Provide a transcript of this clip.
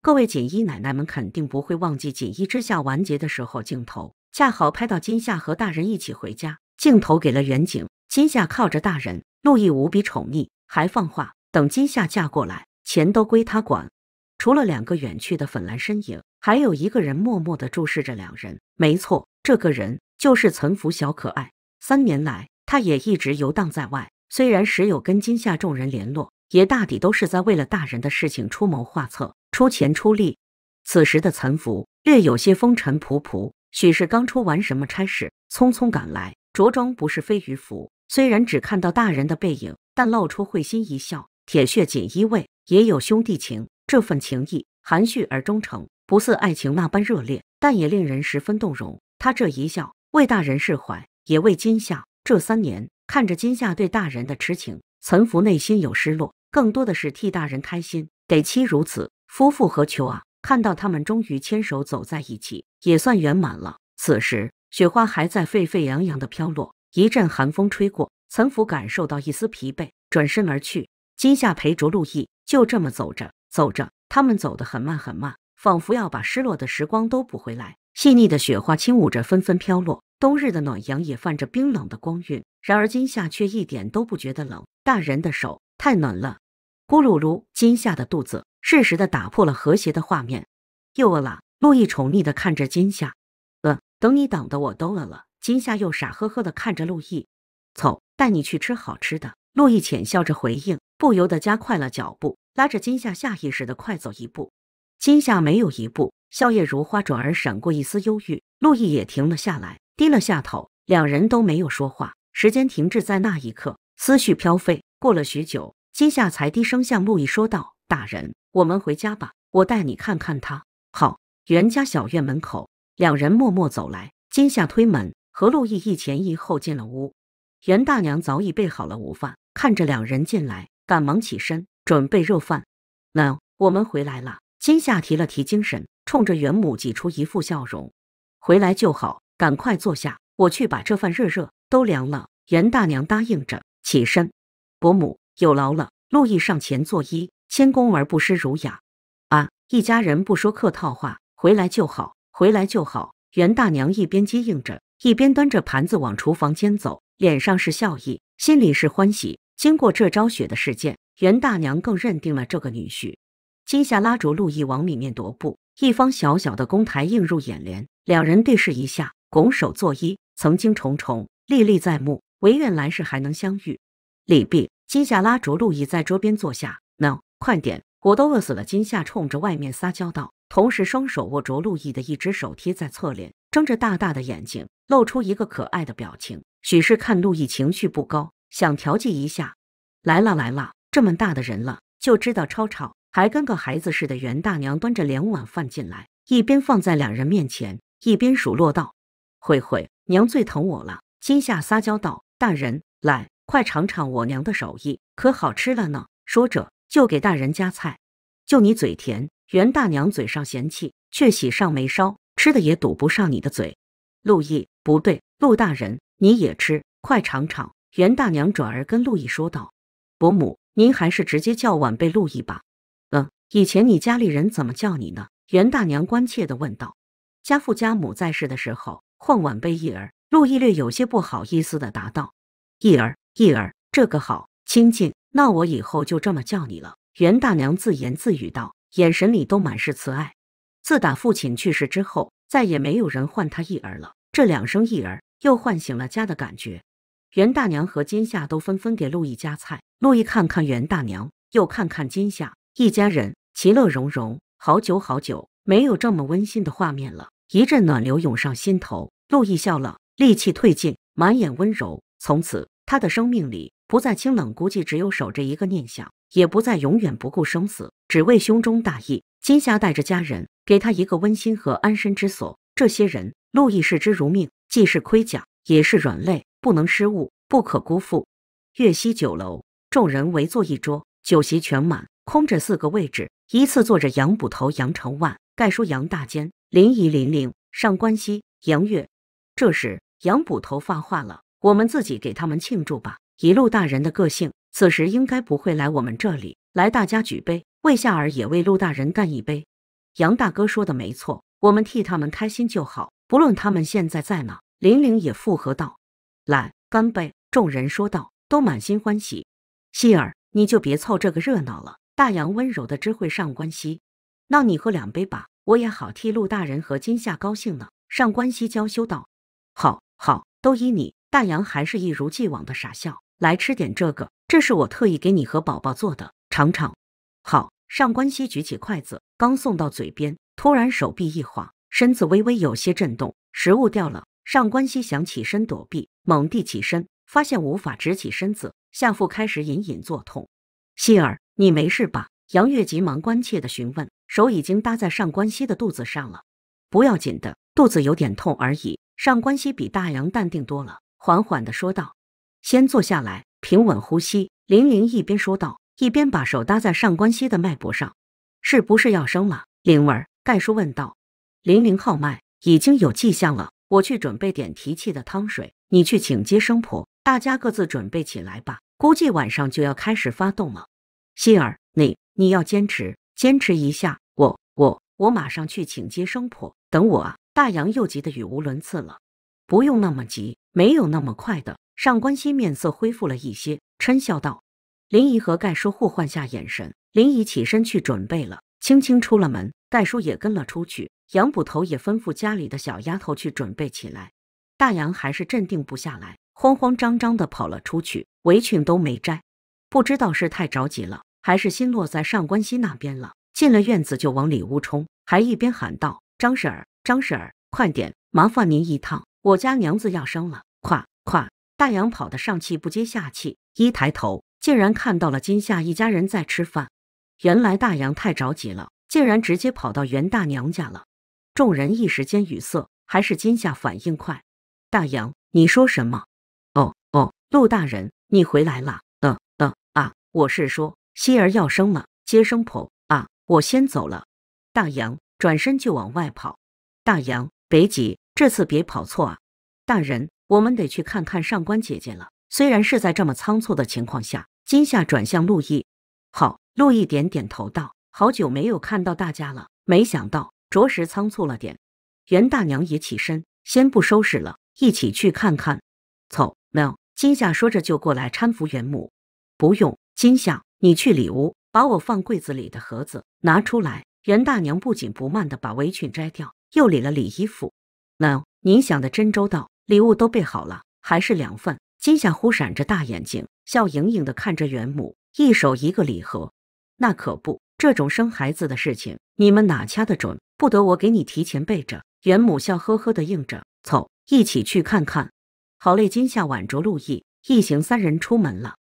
各位锦衣奶奶们肯定不会忘记锦衣之下完结的时候，镜头恰好拍到金夏和大人一起回家，镜头给了远景。金夏靠着大人，陆毅无比宠溺，还放话等金夏嫁过来，钱都归他管。除了两个远去的粉蓝身影，还有一个人默默的注视着两人。没错，这个人就是岑福小可爱。三年来，他也一直游荡在外，虽然时有跟金夏众人联络，也大抵都是在为了大人的事情出谋划策。出钱出力。此时的岑福略有些风尘仆仆，许是刚出完什么差事，匆匆赶来。着装不是飞鱼服，虽然只看到大人的背影，但露出会心一笑。铁血锦衣卫也有兄弟情，这份情谊含蓄而忠诚，不似爱情那般热烈，但也令人十分动容。他这一笑，为大人释怀，也为今夏。这三年看着今夏对大人的痴情，岑福内心有失落，更多的是替大人开心。得妻如此。夫妇何求啊！看到他们终于牵手走在一起，也算圆满了。此时雪花还在沸沸扬扬的飘落，一阵寒风吹过，岑福感受到一丝疲惫，转身而去。今夏陪着陆毅，就这么走着走着，他们走得很慢很慢，仿佛要把失落的时光都补回来。细腻的雪花轻舞着，纷纷飘落，冬日的暖阳也泛着冰冷的光晕。然而今夏却一点都不觉得冷，大人的手太暖了。咕噜噜，今夏的肚子。适时的打破了和谐的画面，又饿了。陆毅宠溺的看着金夏，呃，等你等的我都饿了。金夏又傻呵呵的看着陆毅，走，带你去吃好吃的。陆毅浅笑着回应，不由得加快了脚步，拉着金夏下意识的快走一步。金夏没有一步，笑靥如花，转而闪过一丝忧郁。陆毅也停了下来，低了下头，两人都没有说话，时间停滞在那一刻，思绪飘飞。过了许久，金夏才低声向陆毅说道。大人，我们回家吧，我带你看看他。好，袁家小院门口，两人默默走来。金夏推门，和陆毅一前一后进了屋。袁大娘早已备好了午饭，看着两人进来，赶忙起身准备热饭。那我们回来了。金夏提了提精神，冲着袁母挤出一副笑容。回来就好，赶快坐下，我去把这饭热热，都凉了。袁大娘答应着起身。伯母有劳了。陆毅上前作揖。谦恭而不失儒雅，啊！一家人不说客套话，回来就好，回来就好。袁大娘一边接应着，一边端着盘子往厨房间走，脸上是笑意，心里是欢喜。经过这招雪的事件，袁大娘更认定了这个女婿。金夏拉着陆毅往里面踱步，一方小小的公台映入眼帘，两人对视一下，拱手作揖。曾经重重历历在目，唯愿来世还能相遇。礼毕，金夏拉着陆毅在桌边坐下。No。快点，我都饿死了！金夏冲着外面撒娇道，同时双手握着陆毅的一只手，贴在侧脸，睁着大大的眼睛，露出一个可爱的表情。许是看陆毅情绪不高，想调剂一下。来了来了，这么大的人了，就知道吵吵，还跟个孩子似的。袁大娘端着两碗饭进来，一边放在两人面前，一边数落道：“慧慧，娘最疼我了。”金夏撒娇道：“大人来，快尝尝我娘的手艺，可好吃了呢。”说着。就给大人夹菜，就你嘴甜。袁大娘嘴上嫌弃，却喜上眉梢，吃的也堵不上你的嘴。陆毅，不对，陆大人你也吃，快尝尝。袁大娘转而跟陆毅说道：“伯母，您还是直接叫晚辈陆毅吧。”“嗯，以前你家里人怎么叫你呢？”袁大娘关切地问道。“家父家母在世的时候，唤晚辈一儿。”陆毅略有些不好意思地答道。“益儿，益儿，这个好亲近。”那我以后就这么叫你了。”袁大娘自言自语道，眼神里都满是慈爱。自打父亲去世之后，再也没有人唤她一儿”了。这两声“一儿”又唤醒了家的感觉。袁大娘和金夏都纷纷给陆毅夹菜。陆毅看看袁大娘，又看看金夏，一家人其乐融融。好久好久没有这么温馨的画面了，一阵暖流涌上心头。陆毅笑了，戾气褪尽，满眼温柔。从此，他的生命里。不再清冷，估计只有守着一个念想，也不再永远不顾生死，只为胸中大义。金霞带着家人，给他一个温馨和安身之所。这些人，陆毅视之如命，既是盔甲，也是软肋，不能失误，不可辜负。月溪酒楼，众人围坐一桌，酒席全满，空着四个位置，依次坐着杨捕头、杨成万、盖叔、杨大坚、林怡、林玲、上官熙、杨月。这时，杨捕头发话了：“我们自己给他们庆祝吧。”以陆大人的个性，此时应该不会来我们这里。来，大家举杯，为夏儿也为陆大人干一杯。杨大哥说的没错，我们替他们开心就好，不论他们现在在哪。玲玲也附和道：“来，干杯！”众人说道，都满心欢喜。希儿，你就别凑这个热闹了。大洋温柔的知会上官希：“那你喝两杯吧，我也好替陆大人和金夏高兴呢。”上官希娇羞道：“好，好，都依你。”大洋还是一如既往的傻笑。来吃点这个，这是我特意给你和宝宝做的，尝尝。好，上官熙举起筷子，刚送到嘴边，突然手臂一晃，身子微微有些震动，食物掉了。上官熙想起身躲避，猛地起身，发现无法直起身子，下腹开始隐隐作痛。希儿，你没事吧？杨月急忙关切的询问，手已经搭在上官熙的肚子上了。不要紧的，肚子有点痛而已。上官熙比大杨淡定多了，缓缓的说道。先坐下来，平稳呼吸。林玲一边说道，一边把手搭在上官熙的脉搏上。是不是要生了？灵儿，盖叔问道。林玲号脉已经有迹象了，我去准备点提气的汤水，你去请接生婆，大家各自准备起来吧。估计晚上就要开始发动了。熙儿，你你要坚持，坚持一下。我我我马上去请接生婆，等我啊！大杨又急得语无伦次了。不用那么急，没有那么快的。上官熙面色恢复了一些，嗔笑道：“林姨和盖叔互换下眼神，林姨起身去准备了，轻轻出了门，盖叔也跟了出去。杨捕头也吩咐家里的小丫头去准备起来。大杨还是镇定不下来，慌慌张张的跑了出去，围裙都没摘，不知道是太着急了，还是心落在上官熙那边了。进了院子就往里屋冲，还一边喊道：‘张婶儿，张婶儿，快点，麻烦您一趟，我家娘子要生了。’快快！’”大洋跑得上气不接下气，一抬头竟然看到了金夏一家人在吃饭。原来大洋太着急了，竟然直接跑到袁大娘家了。众人一时间语塞，还是金夏反应快。大洋，你说什么？哦哦，陆大人，你回来了。嗯嗯啊，我是说，希儿要生了，接生婆啊，我先走了。大洋转身就往外跑。大洋，别急，这次别跑错啊，大人。我们得去看看上官姐姐了。虽然是在这么仓促的情况下，金夏转向陆毅。好。陆毅点点头道：“好久没有看到大家了，没想到，着实仓促了点。”袁大娘也起身，先不收拾了，一起去看看。走，no。金夏说着就过来搀扶袁母。不用，金夏，你去里屋，把我放柜子里的盒子拿出来。袁大娘不紧不慢的把围裙摘掉，又理了理衣服。no，您想的真周到。礼物都备好了，还是两份。金夏忽闪着大眼睛，笑盈盈的看着元母，一手一个礼盒。那可不，这种生孩子的事情，你们哪掐得准？不得我给你提前备着。元母笑呵呵的应着，走，一起去看看。好嘞，金夏挽着陆毅，一行三人出门了。